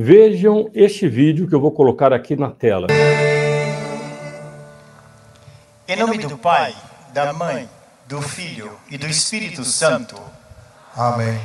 Vejam este vídeo que eu vou colocar aqui na tela. Em nome do Pai, da Mãe, do Filho e do Espírito Santo. Amém.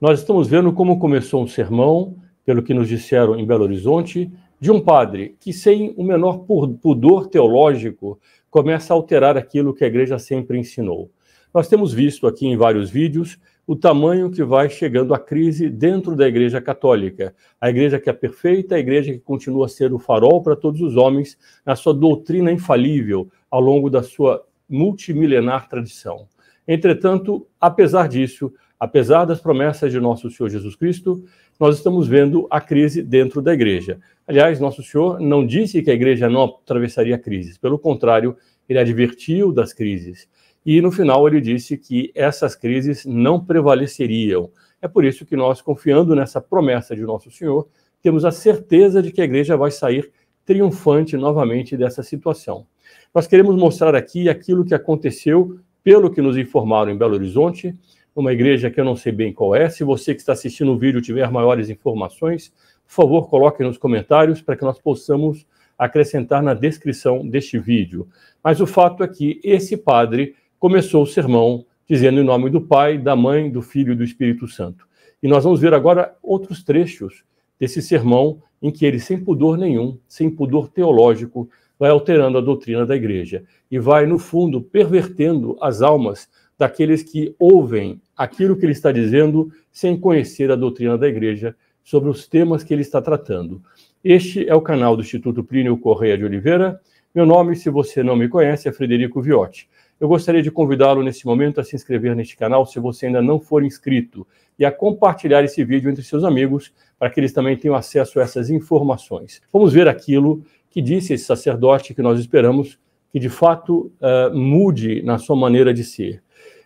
Nós estamos vendo como começou um sermão, pelo que nos disseram em Belo Horizonte, de um padre que, sem o menor pudor teológico, começa a alterar aquilo que a igreja sempre ensinou. Nós temos visto aqui em vários vídeos o tamanho que vai chegando a crise dentro da Igreja Católica. A Igreja que é perfeita, a Igreja que continua a ser o farol para todos os homens na sua doutrina infalível ao longo da sua multimilenar tradição. Entretanto, apesar disso, apesar das promessas de nosso Senhor Jesus Cristo, nós estamos vendo a crise dentro da Igreja. Aliás, nosso Senhor não disse que a Igreja não atravessaria crises, pelo contrário, ele advertiu das crises. E no final ele disse que essas crises não prevaleceriam. É por isso que nós, confiando nessa promessa de Nosso Senhor, temos a certeza de que a igreja vai sair triunfante novamente dessa situação. Nós queremos mostrar aqui aquilo que aconteceu, pelo que nos informaram em Belo Horizonte, uma igreja que eu não sei bem qual é. Se você que está assistindo o vídeo tiver maiores informações, por favor, coloque nos comentários para que nós possamos acrescentar na descrição deste vídeo. Mas o fato é que esse padre começou o sermão dizendo em nome do Pai, da Mãe, do Filho e do Espírito Santo. E nós vamos ver agora outros trechos desse sermão em que ele, sem pudor nenhum, sem pudor teológico, vai alterando a doutrina da igreja e vai, no fundo, pervertendo as almas daqueles que ouvem aquilo que ele está dizendo sem conhecer a doutrina da igreja sobre os temas que ele está tratando. Este é o canal do Instituto Plínio Correia de Oliveira. Meu nome, se você não me conhece, é Frederico Viotti. Eu gostaria de convidá-lo nesse momento a se inscrever neste canal se você ainda não for inscrito e a compartilhar esse vídeo entre seus amigos para que eles também tenham acesso a essas informações. Vamos ver aquilo que disse esse sacerdote que nós esperamos que de fato uh, mude na sua maneira de ser.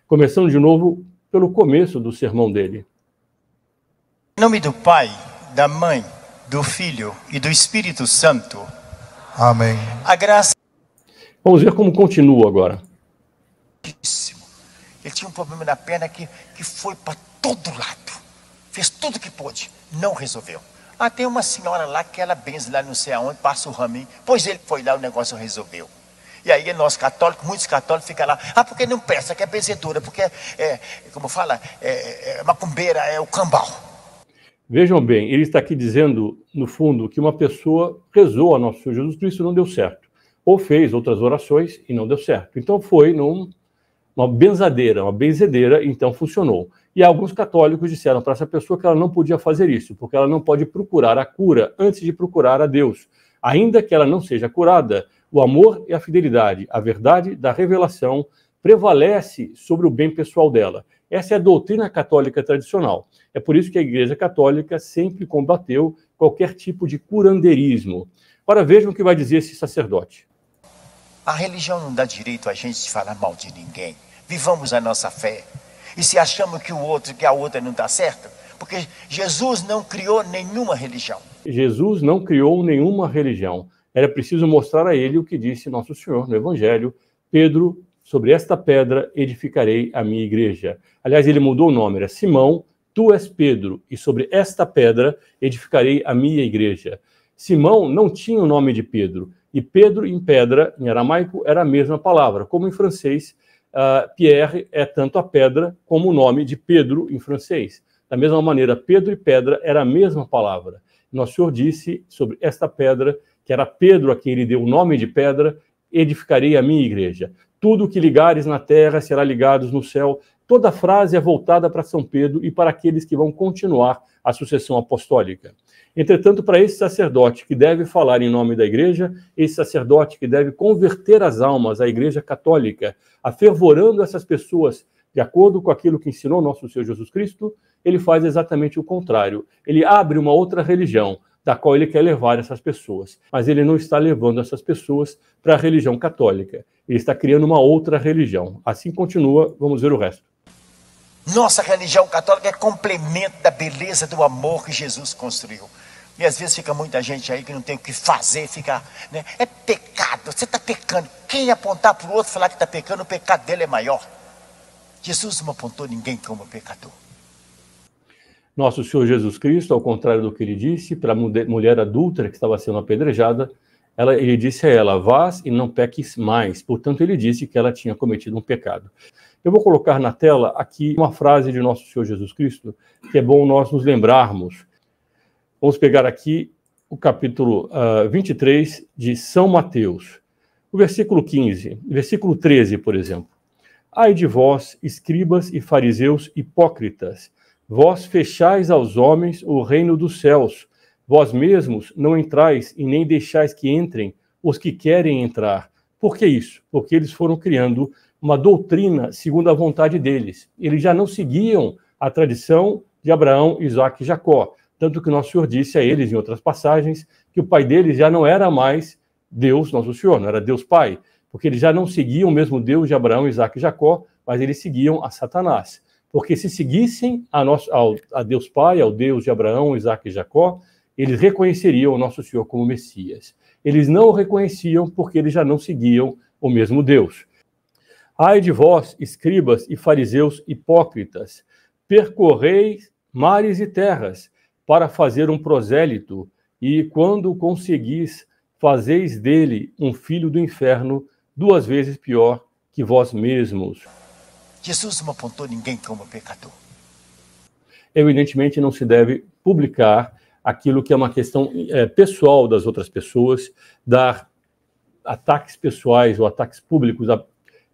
Começando de novo pelo começo do sermão dele. Em nome do Pai, da Mãe, do Filho e do Espírito Santo. Amém. A graça. Vamos ver como continua agora fortíssimo. Ele tinha um problema na perna que, que foi para todo lado. Fez tudo que pôde, não resolveu. Ah, tem uma senhora lá que ela benze lá não sei aonde, passa o raminho. Pois ele foi lá, o negócio resolveu. E aí nós católicos, muitos católicos ficam lá, ah, porque não peça que é benzedora, porque é, é como fala, é, é, é macumbeira, é o cambal. Vejam bem, ele está aqui dizendo, no fundo, que uma pessoa rezou a nosso Senhor Jesus Cristo e não deu certo. Ou fez outras orações e não deu certo. Então foi num uma benzadeira, uma benzedeira, então funcionou. E alguns católicos disseram para essa pessoa que ela não podia fazer isso, porque ela não pode procurar a cura antes de procurar a Deus. Ainda que ela não seja curada, o amor e a fidelidade, a verdade da revelação, prevalece sobre o bem pessoal dela. Essa é a doutrina católica tradicional. É por isso que a Igreja Católica sempre combateu qualquer tipo de curanderismo. Ora, vejam o que vai dizer esse sacerdote. A religião não dá direito a gente de falar mal de ninguém. Vivamos a nossa fé. E se achamos que o outro, que a outra não está certa, porque Jesus não criou nenhuma religião. Jesus não criou nenhuma religião. Era preciso mostrar a ele o que disse nosso Senhor no Evangelho. Pedro, sobre esta pedra edificarei a minha igreja. Aliás, ele mudou o nome, era Simão, tu és Pedro, e sobre esta pedra edificarei a minha igreja. Simão não tinha o nome de Pedro, e Pedro em pedra, em aramaico, era a mesma palavra, como em francês uh, Pierre é tanto a pedra como o nome de Pedro em francês. Da mesma maneira, Pedro e pedra era a mesma palavra. Nosso Senhor disse sobre esta pedra, que era Pedro a quem ele deu o nome de pedra, edificarei a minha igreja. Tudo o que ligares na terra será ligados no céu. Toda frase é voltada para São Pedro e para aqueles que vão continuar a sucessão apostólica. Entretanto, para esse sacerdote que deve falar em nome da igreja, esse sacerdote que deve converter as almas à igreja católica, afervorando essas pessoas de acordo com aquilo que ensinou nosso Senhor Jesus Cristo, ele faz exatamente o contrário. Ele abre uma outra religião, da qual ele quer levar essas pessoas. Mas ele não está levando essas pessoas para a religião católica. Ele está criando uma outra religião. Assim continua, vamos ver o resto. Nossa religião católica é complemento da beleza do amor que Jesus construiu. E às vezes fica muita gente aí que não tem o que fazer, fica. Né? É pecado, você está pecando. Quem apontar para o outro falar que está pecando, o pecado dele é maior. Jesus não apontou ninguém como pecador. Nosso Senhor Jesus Cristo, ao contrário do que ele disse para a mulher adulta que estava sendo apedrejada, ela, ele disse a ela: Vás e não peques mais. Portanto, ele disse que ela tinha cometido um pecado. Eu vou colocar na tela aqui uma frase de Nosso Senhor Jesus Cristo, que é bom nós nos lembrarmos Vamos pegar aqui o capítulo uh, ah, 23 de São Mateus, o versículo 15, versículo 13, por exemplo. Ai de vós, escribas e fariseus hipócritas, vós fechais aos homens o reino dos céus, vós mesmos não entrais e nem deixais que entrem os que querem entrar. Por que isso? Porque eles foram criando uma doutrina segundo a vontade deles. Eles já não seguiam a tradição de Abraão, Isaac e Jacó. Tanto que Nosso Senhor disse a eles, em outras passagens, que o pai deles já não era mais Deus, Nosso Senhor, não era Deus Pai, porque eles já não seguiam o mesmo Deus de Abraão, Isaac e Jacó, mas eles seguiam a Satanás. Porque se seguissem a, nosso, ao, a Deus Pai, ao Deus de Abraão, Isaac e Jacó, eles reconheceriam o Nosso Senhor como Messias. Eles não o reconheciam porque eles já não seguiam o mesmo Deus. Ai de vós, escribas e fariseus hipócritas, percorreis mares e terras para fazer um prosélito, e quando conseguis, fazeis dele um filho do inferno, duas vezes pior que vós mesmos. Jesus não apontou ninguém como pecador. Evidentemente, não se deve publicar aquilo que é uma questão é, pessoal das outras pessoas, dar ataques pessoais ou ataques públicos a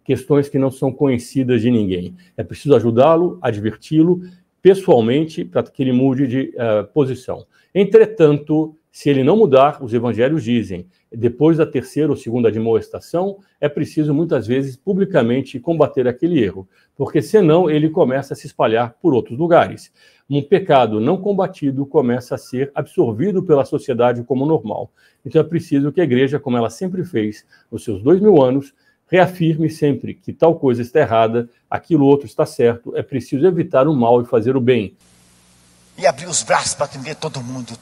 questões que não são conhecidas de ninguém. É preciso ajudá-lo, adverti-lo pessoalmente para que ele mude de uh, posição. Entretanto, se ele não mudar, os evangelhos dizem, depois da terceira ou segunda admoestação, é preciso muitas vezes publicamente combater aquele erro, porque senão ele começa a se espalhar por outros lugares. Um pecado não combatido começa a ser absorvido pela sociedade como normal. Então é preciso que a igreja, como ela sempre fez nos seus dois mil anos, reafirme sempre que tal coisa está errada, aquilo outro está certo, é preciso evitar o mal e fazer o bem. E abrir os braços para atender todo mundo.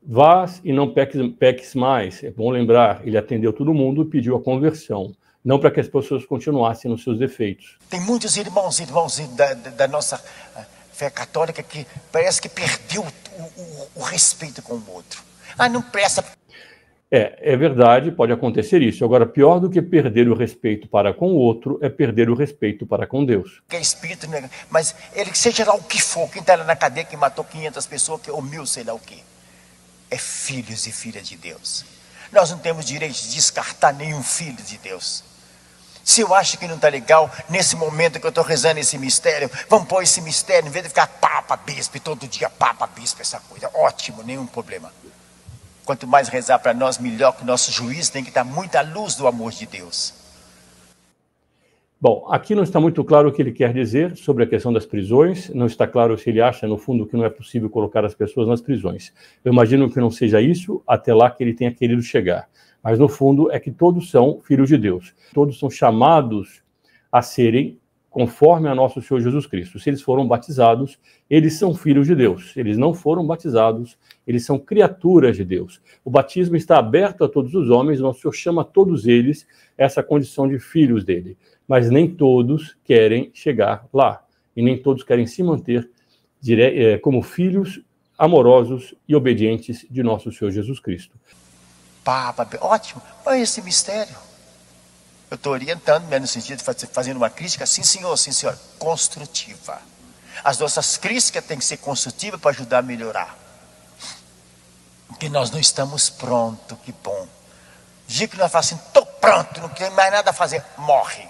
Vás e não peques, peques mais. É bom lembrar, ele atendeu todo mundo e pediu a conversão, não para que as pessoas continuassem nos seus defeitos. Tem muitos irmãos e irmãos da, da nossa eh, fé católica que parece que perdeu o, o, o respeito com o outro. Ah, não presta é, é verdade, pode acontecer isso. Agora, pior do que perder o respeito para com o outro é perder o respeito para com Deus. Que é espírito, né? mas ele seja lá o que for, quem está na cadeia, que matou 500 pessoas, que ou mil, sei lá o que, é filhos e filhas de Deus. Nós não temos direito de descartar nenhum filho de Deus. Se eu acho que não está legal, nesse momento que eu estou rezando esse mistério, vamos pôr esse mistério, em vez de ficar papa, bispo, todo dia papa, bispo, essa coisa. Ótimo, nenhum problema. Quanto mais rezar para nós, melhor que o nosso juiz tem que estar muito à luz do amor de Deus. Bom, aqui não está muito claro o que ele quer dizer sobre a questão das prisões, não está claro se ele acha, no fundo, que não é possível colocar as pessoas nas prisões. Eu imagino que não seja isso até lá que ele tenha querido chegar. Mas, no fundo, é que todos são filhos de Deus, todos são chamados a serem conforme a nosso Senhor Jesus Cristo. Se eles foram batizados, eles são filhos de Deus. Eles não foram batizados, eles são criaturas de Deus. O batismo está aberto a todos os homens, nosso Senhor chama todos eles essa condição de filhos dele. Mas nem todos querem chegar lá, e nem todos querem se manter eh, como filhos amorosos e obedientes de nosso Senhor Jesus Cristo. Papa, ótimo! Olha esse mistério! Eu estou orientando, mas né, no sentido de fazendo uma crítica, sim senhor, sim senhora, construtiva. As nossas críticas têm que ser construtivas para ajudar a melhorar. Porque nós não estamos prontos, que bom. Diga que nós falamos assim, estou pronto, não tem mais nada a fazer, morre.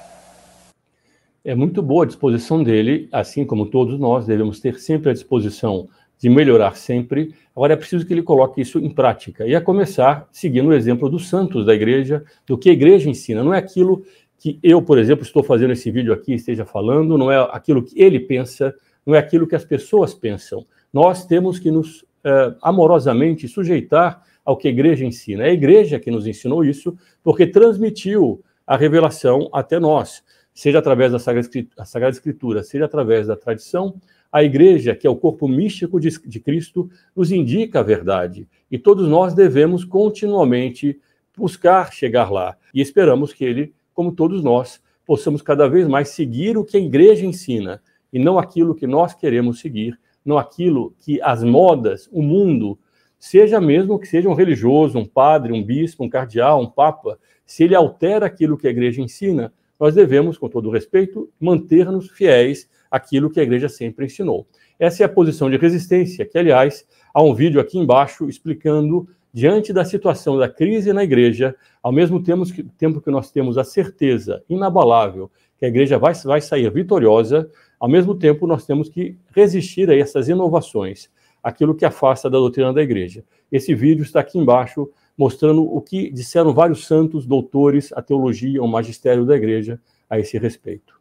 É muito boa a disposição dele, assim como todos nós devemos ter sempre a disposição de melhorar sempre. Agora é preciso que ele coloque isso em prática e a começar seguindo o exemplo dos santos da igreja, do que a igreja ensina. Não é aquilo que eu, por exemplo, estou fazendo esse vídeo aqui, esteja falando, não é aquilo que ele pensa, não é aquilo que as pessoas pensam. Nós temos que nos eh, amorosamente sujeitar ao que a igreja ensina. É a igreja que nos ensinou isso, porque transmitiu a revelação até nós, seja através da Sagrada Escritura, seja através da tradição, a igreja, que é o corpo místico de, de Cristo, nos indica a verdade e todos nós devemos continuamente buscar chegar lá. E esperamos que ele, como todos nós, possamos cada vez mais seguir o que a igreja ensina e não aquilo que nós queremos seguir, não aquilo que as modas, o mundo, seja mesmo que seja um religioso, um padre, um bispo, um cardeal, um papa, se ele altera aquilo que a igreja ensina, nós devemos, com todo respeito, manter-nos fiéis aquilo que a igreja sempre ensinou. Essa é a posição de resistência, que, aliás, há um vídeo aqui embaixo explicando, diante da situação da crise na igreja, ao mesmo tempo que nós temos a certeza inabalável que a igreja vai, vai sair vitoriosa, ao mesmo tempo nós temos que resistir a essas inovações, aquilo que afasta da doutrina da igreja. Esse vídeo está aqui embaixo mostrando o que disseram vários santos, doutores, a teologia, o magistério da igreja a esse respeito.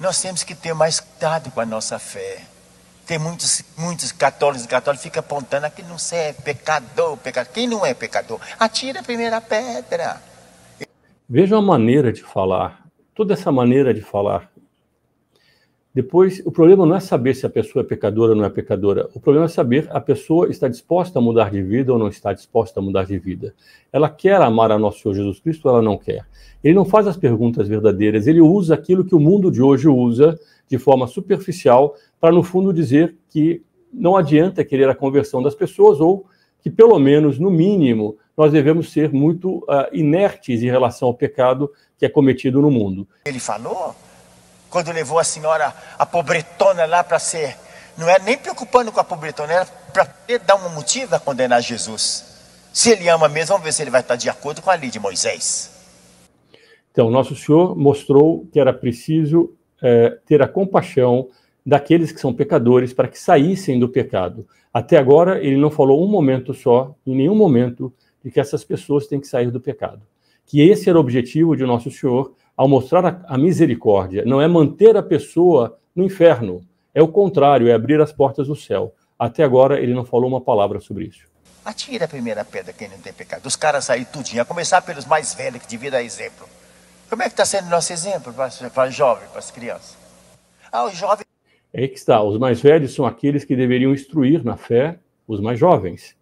Nós temos que ter mais cuidado com a nossa fé. Tem muitos, muitos católicos e católicos ficam apontando aquele não serve, é pecador, pecador. Quem não é pecador? Atira a primeira pedra. Veja a maneira de falar, toda essa maneira de falar. Depois, o problema não é saber se a pessoa é pecadora ou não é pecadora. O problema é saber a pessoa está disposta a mudar de vida ou não está disposta a mudar de vida. Ela quer amar a nosso Senhor Jesus Cristo ou ela não quer? Ele não faz as perguntas verdadeiras, ele usa aquilo que o mundo de hoje usa de forma superficial para, no fundo, dizer que não adianta querer a conversão das pessoas ou que, pelo menos, no mínimo, nós devemos ser muito uh, inertes em relação ao pecado que é cometido no mundo. Ele falou quando levou a senhora, a pobretona lá para ser, não é nem preocupando com a pobretona, era para dar uma motivo a condenar Jesus. Se ele ama mesmo, vamos ver se ele vai estar de acordo com a lei de Moisés. Então, Nosso Senhor mostrou que era preciso é, ter a compaixão daqueles que são pecadores para que saíssem do pecado. Até agora, ele não falou um momento só, em nenhum momento, de que essas pessoas têm que sair do pecado. Que esse era o objetivo de Nosso Senhor ao mostrar a, a misericórdia, não é manter a pessoa no inferno, é o contrário, é abrir as portas do céu. Até agora ele não falou uma palavra sobre isso. Atire a primeira pedra quem não tem pecado. Os caras saem tudinho, a começar pelos mais velhos que deviam dar exemplo. Como é que está sendo nosso exemplo para jovem, para as crianças? Ah, os jovens. É que está. Os mais velhos são aqueles que deveriam instruir na fé os mais jovens.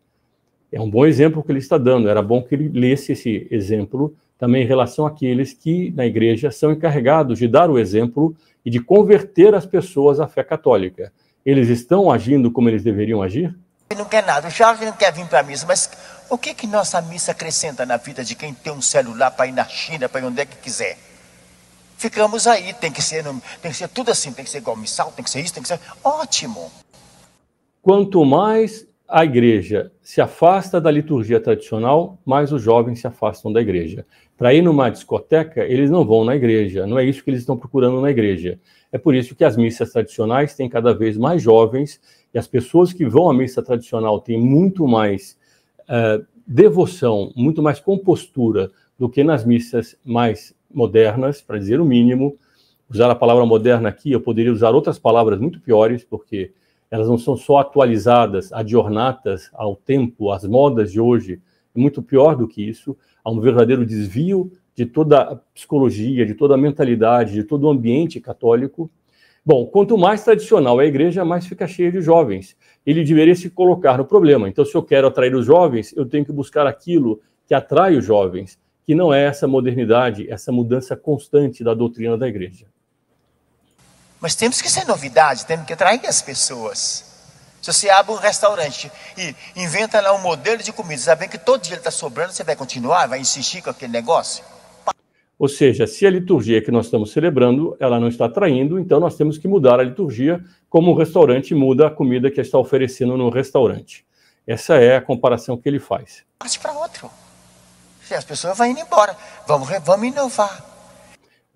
É um bom exemplo que ele está dando. Era bom que ele lesse esse exemplo também em relação àqueles que, na igreja, são encarregados de dar o exemplo e de converter as pessoas à fé católica. Eles estão agindo como eles deveriam agir? Ele não quer nada, o jovem não quer vir para a missa, mas o que que nossa missa acrescenta na vida de quem tem um celular para ir na China, para ir onde é que quiser? Ficamos aí, tem que ser, tem que ser tudo assim, tem que ser igual missal, tem que ser isso, tem que ser ótimo. Quanto mais a igreja se afasta da liturgia tradicional, mas os jovens se afastam da igreja. Para ir numa discoteca, eles não vão na igreja, não é isso que eles estão procurando na igreja. É por isso que as missas tradicionais têm cada vez mais jovens e as pessoas que vão à missa tradicional têm muito mais uh, devoção, muito mais compostura do que nas missas mais modernas, para dizer o mínimo. Usar a palavra moderna aqui, eu poderia usar outras palavras muito piores, porque elas não são só atualizadas, adornatas ao tempo, às modas de hoje. É muito pior do que isso. Há um verdadeiro desvio de toda a psicologia, de toda a mentalidade, de todo o ambiente católico. Bom, quanto mais tradicional é a igreja, mais fica cheia de jovens. Ele deveria se colocar no problema. Então, se eu quero atrair os jovens, eu tenho que buscar aquilo que atrai os jovens, que não é essa modernidade, essa mudança constante da doutrina da igreja. Mas temos que ser novidade, temos que atrair as pessoas. Se você abre um restaurante e inventa lá um modelo de comida, sabendo que todo dia ele está sobrando, você vai continuar, vai insistir com aquele negócio? Ou seja, se a liturgia que nós estamos celebrando, ela não está atraindo, então nós temos que mudar a liturgia como o restaurante muda a comida que está oferecendo no restaurante. Essa é a comparação que ele faz. Parte para outro. As pessoas vão indo embora. Vamos, vamos inovar.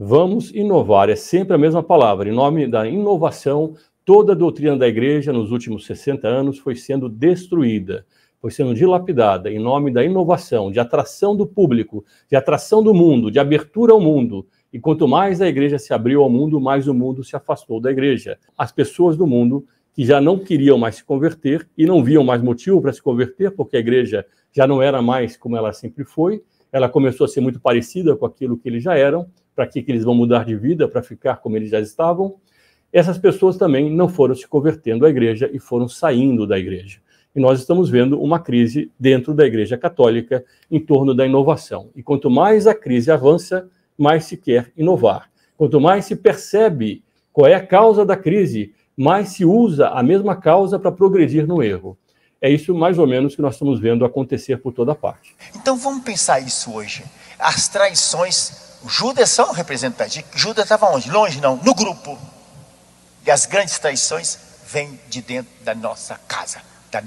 Vamos inovar, é sempre a mesma palavra. Em nome da inovação, toda a doutrina da igreja nos últimos 60 anos foi sendo destruída, foi sendo dilapidada em nome da inovação, de atração do público, de atração do mundo, de abertura ao mundo. E quanto mais a igreja se abriu ao mundo, mais o mundo se afastou da igreja. As pessoas do mundo que já não queriam mais se converter e não viam mais motivo para se converter, porque a igreja já não era mais como ela sempre foi, ela começou a ser muito parecida com aquilo que eles já eram, para que, que eles vão mudar de vida, para ficar como eles já estavam. Essas pessoas também não foram se convertendo à igreja e foram saindo da igreja. E nós estamos vendo uma crise dentro da igreja católica em torno da inovação. E quanto mais a crise avança, mais se quer inovar. Quanto mais se percebe qual é a causa da crise, mais se usa a mesma causa para progredir no erro. É isso mais ou menos que nós estamos vendo acontecer por toda parte. Então vamos pensar isso hoje. As traições Judas são representantes. Judas estava onde? Longe não, no grupo. E as grandes traições vêm de dentro da nossa casa. Da...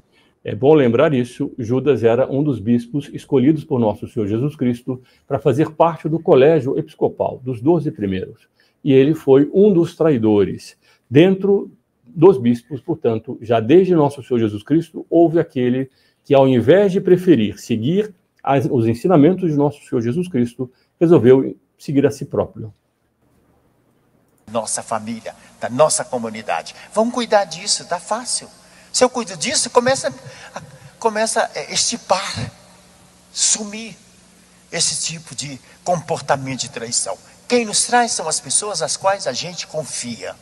É bom lembrar isso. Judas era um dos bispos escolhidos por nosso Senhor Jesus Cristo para fazer parte do colégio episcopal, dos doze primeiros. E ele foi um dos traidores. Dentro dos bispos, portanto, já desde nosso Senhor Jesus Cristo, houve aquele que, ao invés de preferir seguir as, os ensinamentos de nosso Senhor Jesus Cristo, resolveu seguir a si próprio. Nossa família, da nossa comunidade. Vamos cuidar disso, tá fácil. Se eu cuido disso, começa a, começa a estipar, sumir esse tipo de comportamento de traição. Quem nos traz são as pessoas às quais a gente confia.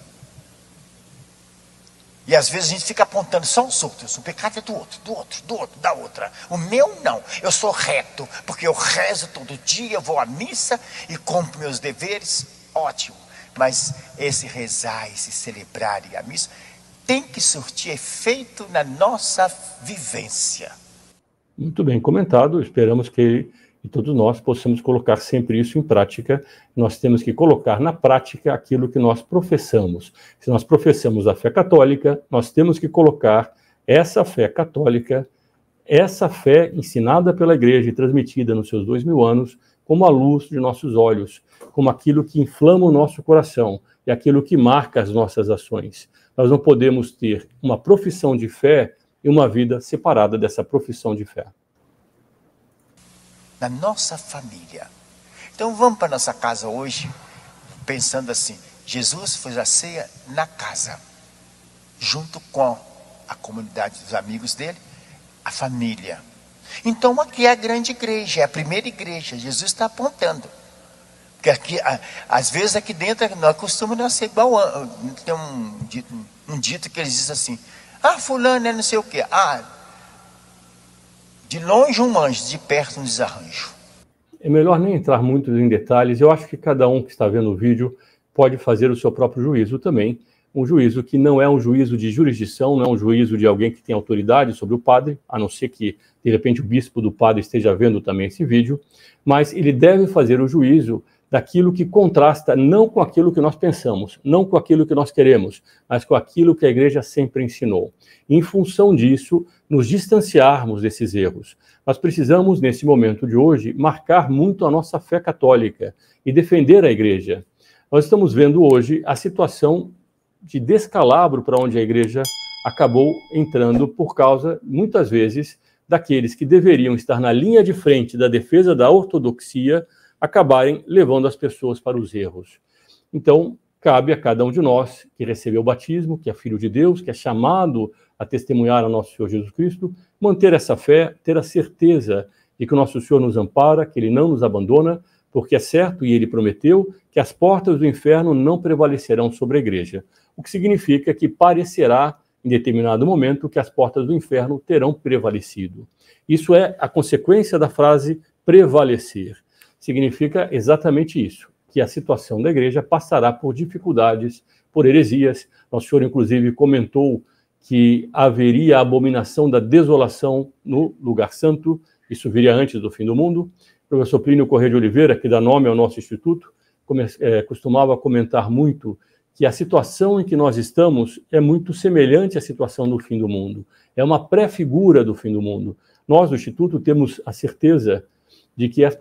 E às vezes a gente fica apontando só um outros. O pecado é do outro, do outro, do outro, da outra. O meu não. Eu sou reto, porque eu rezo todo dia, vou à missa e cumpro meus deveres. Ótimo. Mas esse rezar, esse celebrar e a missa tem que surtir efeito na nossa vivência. Muito bem comentado. Esperamos que e todos nós possamos colocar sempre isso em prática. Nós temos que colocar na prática aquilo que nós professamos. Se nós professamos a fé católica, nós temos que colocar essa fé católica, essa fé ensinada pela Igreja e transmitida nos seus dois mil anos, como a luz de nossos olhos, como aquilo que inflama o nosso coração e aquilo que marca as nossas ações. Nós não podemos ter uma profissão de fé e uma vida separada dessa profissão de fé da nossa família. Então vamos para nossa casa hoje, pensando assim: Jesus fez a ceia na casa, junto com a comunidade dos amigos dele, a família. Então aqui é a grande igreja, é a primeira igreja, Jesus está apontando. Porque aqui, às vezes aqui dentro, é nós costumamos ser igual. Tem um, um dito que eles dizem assim: ah, fulano é não sei o quê. Ah, de longe um anjo, de perto um desarranjo. É melhor nem entrar muito em detalhes. Eu acho que cada um que está vendo o vídeo pode fazer o seu próprio juízo também. Um juízo que não é um juízo de jurisdição, não é um juízo de alguém que tem autoridade sobre o padre, a não ser que, de repente, o bispo do padre esteja vendo também esse vídeo, mas ele deve fazer o juízo daquilo que contrasta não com aquilo que nós pensamos, não com aquilo que nós queremos, mas com aquilo que a igreja sempre ensinou. em função disso, nos distanciarmos desses erros. Nós precisamos, nesse momento de hoje, marcar muito a nossa fé católica e defender a igreja. Nós estamos vendo hoje a situação de descalabro para onde a igreja acabou entrando por causa, muitas vezes, daqueles que deveriam estar na linha de frente da defesa da ortodoxia acabarem levando as pessoas para os erros. Então, cabe a cada um de nós que recebeu o batismo, que é filho de Deus, que é chamado a testemunhar a nosso Senhor Jesus Cristo, manter essa fé, ter a certeza de que o nosso Senhor nos ampara, que ele não nos abandona, porque é certo e ele prometeu que as portas do inferno não prevalecerão sobre a igreja, o que significa que parecerá em determinado momento que as portas do inferno terão prevalecido. Isso é a consequência da frase prevalecer significa exatamente isso, que a situação da igreja passará por dificuldades, por heresias. Nosso Senhor, inclusive, comentou que haveria a abominação da desolação no lugar santo, isso viria antes do fim do mundo. O professor Plínio Correia de Oliveira, que dá nome ao nosso instituto, é, costumava comentar muito que a situação em que nós estamos é muito semelhante à situação do fim do mundo, é uma pré-figura do fim do mundo. Nós, do Instituto, temos a certeza de que as,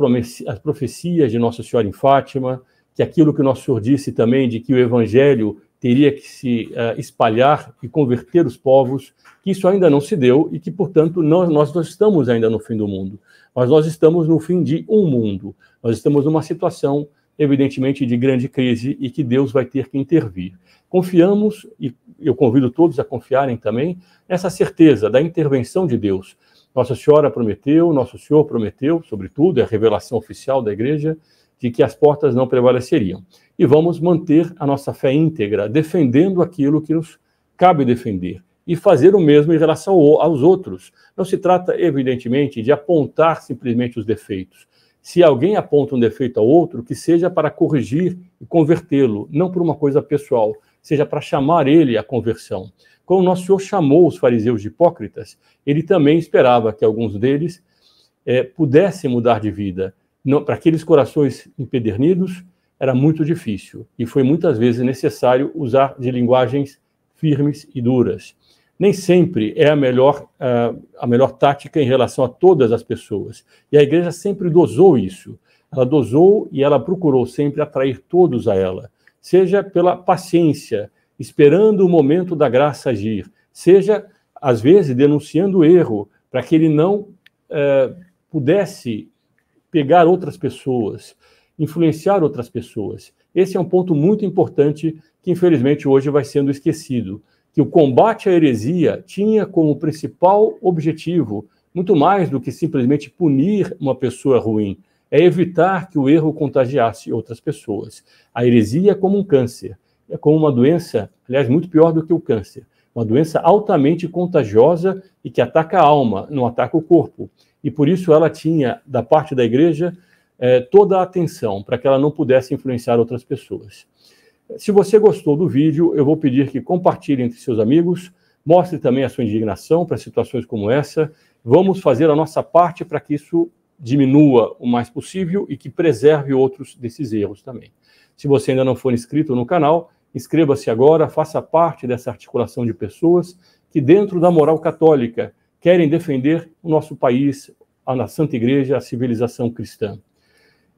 as profecias de Nossa Senhora em Fátima, que aquilo que Nosso Senhor disse também, de que o Evangelho teria que se uh, espalhar e converter os povos, que isso ainda não se deu e que, portanto, não, nós não estamos ainda no fim do mundo, mas nós estamos no fim de um mundo. Nós estamos numa situação, evidentemente, de grande crise e que Deus vai ter que intervir. Confiamos, e eu convido todos a confiarem também, nessa certeza da intervenção de Deus, nossa Senhora prometeu, Nosso Senhor prometeu, sobretudo, é a revelação oficial da igreja, de que as portas não prevaleceriam. E vamos manter a nossa fé íntegra, defendendo aquilo que nos cabe defender e fazer o mesmo em relação aos outros. Não se trata, evidentemente, de apontar simplesmente os defeitos. Se alguém aponta um defeito ao outro, que seja para corrigir e convertê-lo, não por uma coisa pessoal, seja para chamar ele à conversão. como nosso Senhor chamou os fariseus de hipócritas, ele também esperava que alguns deles é, pudessem mudar de vida. Para aqueles corações empedernidos, era muito difícil e foi muitas vezes necessário usar de linguagens firmes e duras. Nem sempre é a melhor, a melhor tática em relação a todas as pessoas. E a igreja sempre dosou isso. Ela dosou e ela procurou sempre atrair todos a ela seja pela paciência, esperando o momento da graça agir, seja, às vezes, denunciando o erro, para que ele não é, pudesse pegar outras pessoas, influenciar outras pessoas. Esse é um ponto muito importante que, infelizmente, hoje vai sendo esquecido. Que o combate à heresia tinha como principal objetivo muito mais do que simplesmente punir uma pessoa ruim, é evitar que o erro contagiasse outras pessoas. A heresia é como um câncer, é como uma doença, aliás, muito pior do que o câncer, uma doença altamente contagiosa e que ataca a alma, não ataca o corpo. E por isso ela tinha, da parte da igreja, é, toda a atenção para que ela não pudesse influenciar outras pessoas. Se você gostou do vídeo, eu vou pedir que compartilhe entre seus amigos, mostre também a sua indignação para situações como essa. Vamos fazer a nossa parte para que isso diminua o mais possível e que preserve outros desses erros também. Se você ainda não for inscrito no canal, inscreva-se agora, faça parte dessa articulação de pessoas que, dentro da moral católica, querem defender o nosso país, a Santa Igreja, a civilização cristã.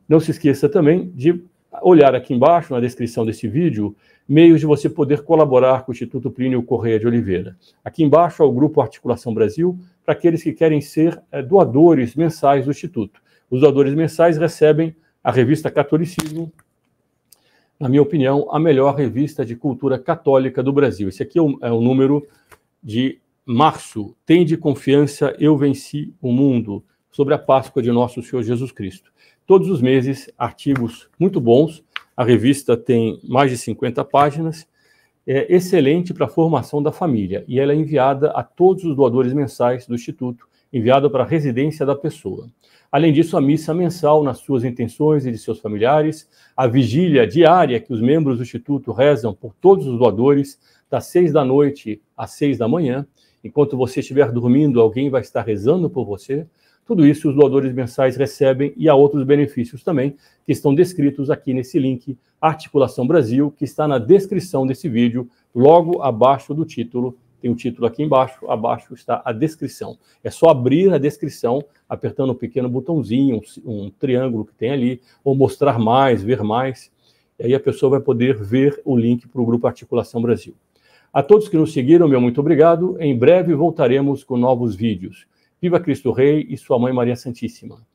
Não se esqueça também de olhar aqui embaixo, na descrição desse vídeo, meios de você poder colaborar com o Instituto Plínio Correia de Oliveira. Aqui embaixo é o Grupo Articulação Brasil, para aqueles que querem ser é, doadores mensais do Instituto. Os doadores mensais recebem a revista Catolicismo, na minha opinião, a melhor revista de cultura católica do Brasil. Esse aqui é o, é o número de março. Tem de confiança, eu venci o mundo, sobre a Páscoa de nosso Senhor Jesus Cristo. Todos os meses, artigos muito bons. A revista tem mais de 50 páginas. É excelente para a formação da família e ela é enviada a todos os doadores mensais do Instituto, enviada para a residência da pessoa. Além disso, a missa mensal nas suas intenções e de seus familiares, a vigília diária que os membros do Instituto rezam por todos os doadores, das seis da noite às seis da manhã. Enquanto você estiver dormindo, alguém vai estar rezando por você. Tudo isso os doadores mensais recebem e há outros benefícios também que estão descritos aqui nesse link Articulação Brasil, que está na descrição desse vídeo, logo abaixo do título. Tem o um título aqui embaixo, abaixo está a descrição. É só abrir a descrição apertando um pequeno botãozinho, um, um triângulo que tem ali, ou mostrar mais, ver mais. E aí a pessoa vai poder ver o link para o grupo Articulação Brasil. A todos que nos seguiram, meu muito obrigado. Em breve voltaremos com novos vídeos. Viva Cristo Rei e Sua Mãe Maria Santíssima.